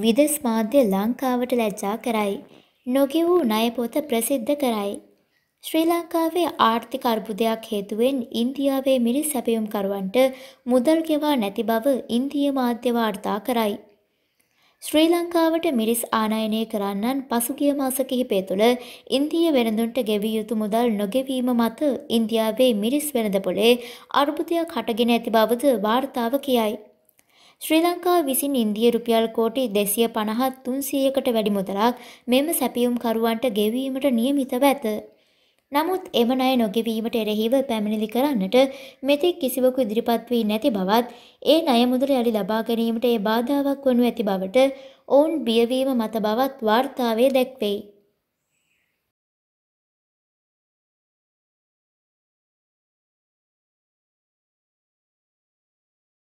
විදෙස් මාධ්‍ය ලංකාවට ලැජ්ජා කරයි. නොගෙවූ ණය පොත ප්‍රසිද්ධ කරයි. ශ්‍රී ලංකාවේ ආර්ථික අර්බුදයක් හේතුවෙන් ඉන්දියාවේ මිනිස් සැපයුම්කරුවන්ට මුදල් ගෙවා නැති බව ඉන්දිය මාධ්‍ය වාර්තා කරයි. ශ්‍රී ලංකාවට මිරිස් ආනයනය කරන්නන් පසුගිය මාස කිහිපය තුළ ඉන්දිය වෙළඳුන්ට ගෙවිය යුතු මුදල් නොගෙවීම මත ඉන්දියාවේ මිරිස් වෙළඳපොලේ අර්බුදයක් හටගෙන ඇති බවද වාර්තාව කියයි. ශ්‍රී ලංකාව විසින් ඉන්දිය රුපියල් කෝටි 250 300කට වැඩි මුදලක් මෙම සැපියුම්කරුවන්ට ගෙවීමට නියමිතව ඇත. නමුත් එම ණය නොගෙවීමට එරෙහිව පැමිණිලි කරන්නට මෙතෙක් කිසිවෙකු ඉදිරිපත් වී නැති බවත් ඒ ණය මුදල යළි ලබා ගැනීමට ඒ බාධාවක් වනු ඇති බවට ඔවුන් බියවීම මත බවත් වාර්තාවේ දැක්වෙයි.